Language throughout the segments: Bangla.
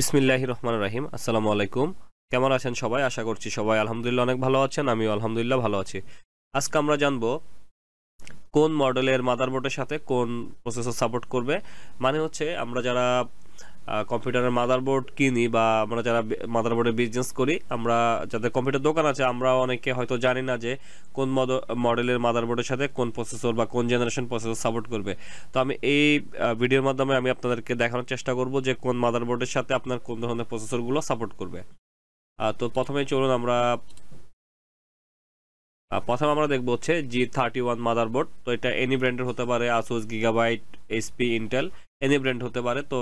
বিসমিল্লাহ রহমান রাহিম আসসালামু আলাইকুম কেমন আছেন সবাই আশা করছি সবাই আলহামদুলিল্লাহ অনেক ভালো আছেন আমিও আলহামদুলিল্লাহ ভালো আছি আজকে আমরা জানবো কোন মডেলের মাদারবোর্ডের সাথে কোন প্রসেসর সাপোর্ট করবে মানে হচ্ছে আমরা যারা কম্পিউটারের মাদারবোর্ড কিনি বা আমরা যারা মাদারবোর্ডের বিজনেস করি আমরা যাদের কম্পিউটার দোকান আছে আমরা অনেকে হয়তো জানি না যে কোন মডেলের মাদারবোর্ডের সাথে কোন প্রসেসর বা কোন জেনারেশন প্রসেসর সাপোর্ট করবে তো আমি এই ভিডিওর মাধ্যমে আমি আপনাদেরকে দেখানোর চেষ্টা করব যে কোন মাদারবোর্ডের সাথে আপনার কোন ধরনের প্রসেসরগুলো সাপোর্ট করবে তো প্রথমে চলুন আমরা প্রথমে আমরা দেখবো হচ্ছে জি থার্টি ওয়ান মাদারবোর্ড তো এটা এনি ব্র্যান্ডের হতে পারে Asus Gigabyte SP Intel any brand হতে পারে তো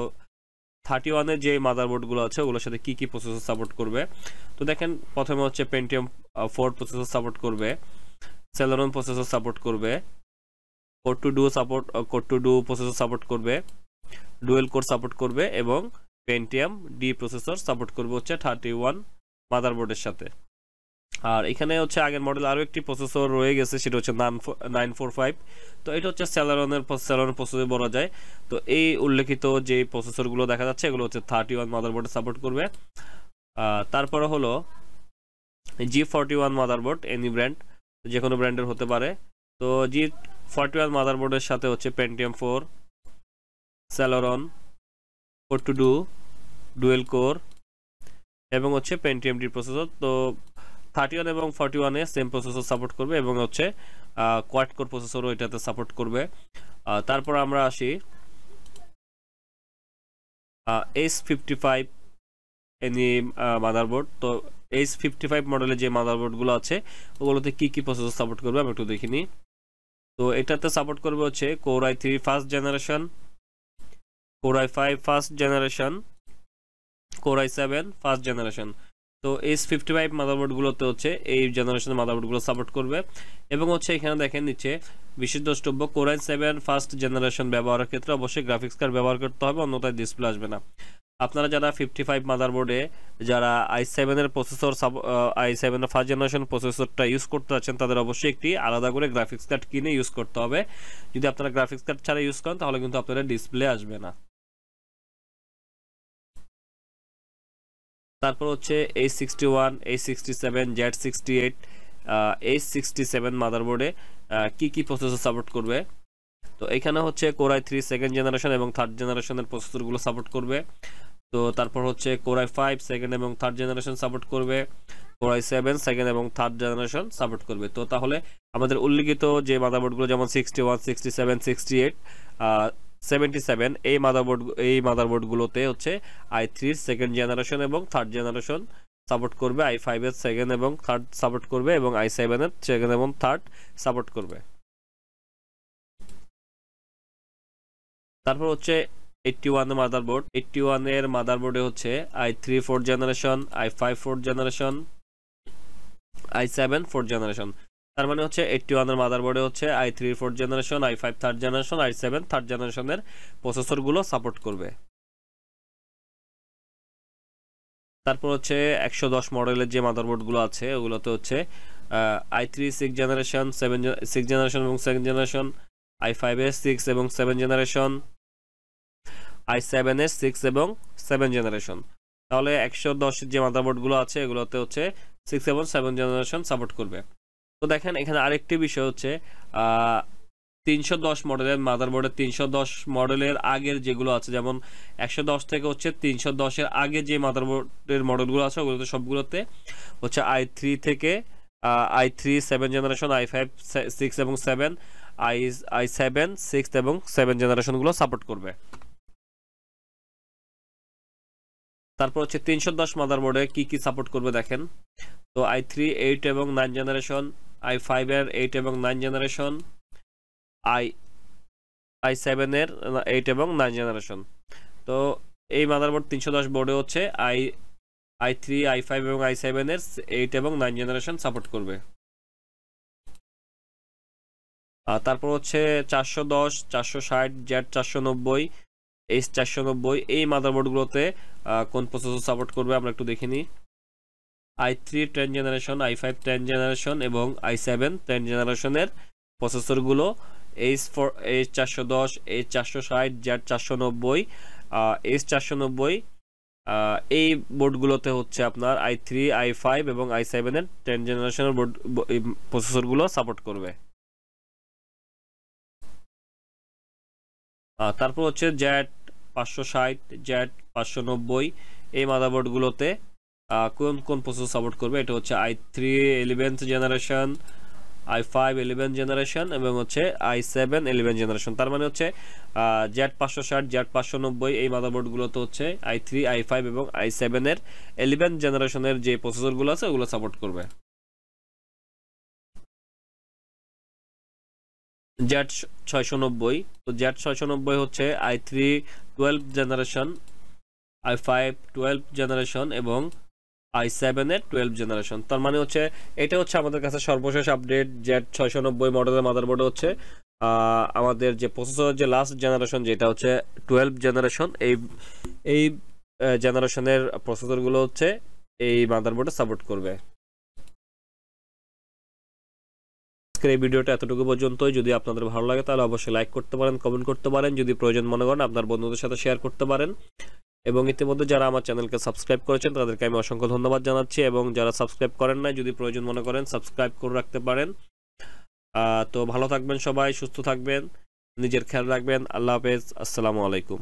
থার্টি ওয়ানের যে মাদারবোর্ডগুলো আছে ওগুলোর সাথে কী কী প্রসেসর সাপোর্ট করবে তো দেখেন প্রথমে হচ্ছে পেন্টিয়াম ফোর প্রসেসর সাপোর্ট করবে সেলারন প্রসেসর সাপোর্ট করবে core two duo support core two duo processor support করবে ডুয়েল কোড সাপোর্ট করবে এবং পেন্টিয়াম ডি প্রসেসর সাপোর্ট করবে হচ্ছে থার্টি ওয়ান মাদারবোর্ডের সাথে আর এখানে হচ্ছে আগের মডেল আরও একটি প্রসেসর রয়ে গেছে সেটা হচ্ছে নাইন ফোর ফাইভ তো এটা হচ্ছে স্যালারনের স্যালারন প্রসেসর বলা যায় তো এই উল্লেখিত যে প্রসেসরগুলো দেখা যাচ্ছে এগুলো হচ্ছে থার্টি ওয়ান মাদারবোর্ডে সাপোর্ট করবে তারপরে হলো G forty one motherboard any brand যে কোনো ব্র্যান্ডের হতে পারে তো জি ফর্টি ওয়ান মাদারবোর্ডের সাথে হচ্ছে Pentium four Celeron four two duo dual core এবং হচ্ছে পেন্টিএম ডি প্রসেসর তো থার্টি ওয়ান এবং ফর্টি ওয়ানে সেম প্রসেসর সাপোর্ট করবে এবং হচ্ছে কোয়াট কোর প্রসেসরও এটাতে সাপোর্ট করবে তারপর আমরা আসি H fifty five any motherboard তো এইচ ফিফটি ফাইভ মডেলের যে মাদারবোর্ডগুলো আছে ওগুলোতে কী কী প্রসেসর সাপোর্ট করবে আমি একটু দেখিনি তো এটাতে সাপোর্ট করবে হচ্ছে core core i three first generation core core i five first generation core core i seven first generation তো এইচ ফিফটি ফাইভ মাদারবোর্ডগুলোতে হচ্ছে এই জেনারেশনের মাদারবোর্ডগুলো সাপোর্ট করবে এবং হচ্ছে এখানে দেখেন নিচ্ছে বিশেষ দ্রষ্টব্য কোরাইন সেভেন ফার্স্ট জেনারেশন ব্যবহারের ক্ষেত্রে অবশ্যই গ্রাফিক্স কার্ড ব্যবহার করতে হবে অন্যথায় ডিসপ্লে আসবে না আপনারা যারা ফিফটি ফাইভ মাদারবোর্ডে যারা আই সেভেনের প্রসেসর আই সেভেনের ফার্স্ট জেনারেশন প্রসেসরটা ইউজ করতে চাচ্ছেন তাদের অবশ্যই একটি আলাদা করে গ্রাফিক্স কার্ড কিনে ইউজ করতে হবে যদি আপনারা গ্রাফিক্স কার্ড ছাড়া ইউজ করেন তাহলে কিন্তু আপনারা ডিসপ্লে আসবে না তারপর হচ্ছে এই sixty one H sixty seven Z sixty eight H sixty seven মাদারবোর্ডে কী কী প্রসেসর সাপোর্ট করবে তো এখানে হচ্ছে কোরাই থ্রি সেকেন্ড জেনারেশন এবং থার্ড জেনারেশনের প্রসেসরগুলো সাপোর্ট করবে তো তারপর হচ্ছে কোরাই ফাইভ সেকেন্ড এবং থার্ড জেনারেশন সাপোর্ট করবে কোরাই সেভেন সেকেন্ড এবং থার্ড জেনারেশন সাপোর্ট করবে তো তাহলে আমাদের উল্লিখিত যে মাদারবোর্ডগুলো যেমন sixty one sixty seven sixty eight seventy seven এই মাদারবোর্ড এই মাদারবোর্ডগুলোতে হচ্ছে আই থ্রির সেকেন্ড জেনারেশন এবং থার্ড জেনারেশন সাপোর্ট করবে আই ফাইভের সেকেন্ড এবং থার্ড সাপোর্ট করবে এবং আই সেভেনের সেকেন্ড এবং থার্ড সাপোর্ট করবে তারপর হচ্ছে এইটটি ওয়ানের মাদারবোর্ড এইটটি ওয়ানের মাদারবোর্ডে হচ্ছে I three four generation I five four generation I seven four generation তার মানে হচ্ছে এইটটি ওয়ানের মাদারবোর্ডে হচ্ছে I three fourth generation I five third generation I seven third জেনারেশনের প্রসেসরগুলো সাপোর্ট করবে তারপর হচ্ছে একশো দশ মডেলের যে মাদারবোর্ডগুলো আছে ওগুলোতে হচ্ছে I three six generation seven six generation এবং seven generation I five S six এবং seven generation I seven S six এবং সেভেন জেনারেশন তাহলে একশো দশের যে মাদারবোর্ডগুলো আছে এগুলোতে হচ্ছে সিক্স এবং সেভেন জেনারেশন সাপোর্ট করবে তো দেখেন এখানে আরেকটি বিষয় হচ্ছে তিনশো দশ মডেলের মাদার বোর্ডের তিনশো দশ মডেলের আগের যেগুলো আছে যেমন একশো দশ থেকে হচ্ছে তিনশো দশের আগে যে মাদার বোর্ডের মডেলগুলো আছে ওগুলোতে সবগুলোতে হচ্ছে আই থ্রি থেকে I three seven generation I five six এবং seven I I seven six এবং সেভেন জেনারেশনগুলো সাপোর্ট করবে তারপর হচ্ছে তিনশো দশ মাদার বোর্ডে কী কী সাপোর্ট করবে দেখেন তো আই থ্রি এইট এবং নাইন জেনারেশন আই ফাইভের এইট এবং নাইন জেনারেশন আই আই সেভেনের এইট এবং নাইন জেনারেশন তো এই মাদারবোর্ড তিনশো দশ বোর্ডে হচ্ছে I I three I five এবং আই সেভেন এর এইট এবং নাইন জেনারেশন সাপোর্ট করবে আর তারপর হচ্ছে চারশো দশ চারশো ষাট জেড চারশো নব্বই এইচ চারশো নব্বই এই মাদারবোর্ডগুলোতে কোন প্রসেসর সাপোর্ট করবে আমরা একটু দেখে নিই I three ten generation I five ten generation এবং আই সেভেন টেন জেনারেশনের প্রসেসরগুলো এইচ ফোর এইচ চারশো দশ এইচ চারশো ষাট জ্যাট চারশো নব্বই এইচ চারশো নব্বই এই বোর্ডগুলোতে হচ্ছে আপনার আই থ্রি আই ফাইভ এবং আই সেভেনের টেন জেনারেশনের বোর্ড প্রসেসরগুলো সাপোর্ট করবে তারপর হচ্ছে জ্যাট পাঁচশো ষাট জ্যাট পাঁচশো নব্বই এই মাদারবোর্ডগুলোতে কোন কোন প্রসেস সাপোর্ট করবে এটা হচ্ছে I three eleventh generation I five eleven generation এবং হচ্ছে আই সেভেন ইলেভেন জেনারেশন তার মানে হচ্ছে জেড পাঁচশো ষাট জেড পাঁচশো নব্বই এই মাদারবোর্ডগুলোতে হচ্ছে আই থ্রি আই ফাইভ এবং আই সেভেনের ইলেভেন জেনারেশনের যে প্রসেসরগুলো আছে ওগুলো সাপোর্ট করবে জেড ছয়শো নব্বই তো জেড ছয়শো নব্বই হচ্ছে I three twelve generation I five twelve generation এবং আই সেভেনের টুয়েলভ জেনারেশন তার মানে হচ্ছে এটা হচ্ছে আমাদের কাছে সর্বশেষ আপডেট জেড ছয়শো নব্বই মডেলের মাদারবোর্ড হচ্ছে আমাদের যে প্রসেসর যে লাস্ট জেনারেশন যেটা হচ্ছে টুয়েলভ জেনারেশন এই এই জেনারেশনের প্রসেসরগুলো হচ্ছে এই মাদারবোর্ডে সাপোর্ট করবে আজকের এই ভিডিওটা এতটুকু পর্যন্তই যদি আপনাদের ভালো লাগে তাহলে অবশ্যই লাইক করতে পারেন কমেন্ট করতে পারেন যদি প্রয়োজন মনে করেন আপনার বন্ধুদের সাথে শেয়ার করতে পারেন এবং ইতিমধ্যে যারা আমার চ্যানেলকে সাবস্ক্রাইব করেছেন তাদেরকে আমি অসংখ্য ধন্যবাদ জানাচ্ছি এবং যারা সাবস্ক্রাইব করেন না যদি প্রয়োজন মনে করেন সাবস্ক্রাইব করে রাখতে পারেন তো ভালো থাকবেন সবাই সুস্থ থাকবেন নিজের খেয়াল রাখবেন আল্লাহ হাফেজ আসসালামু আলাইকুম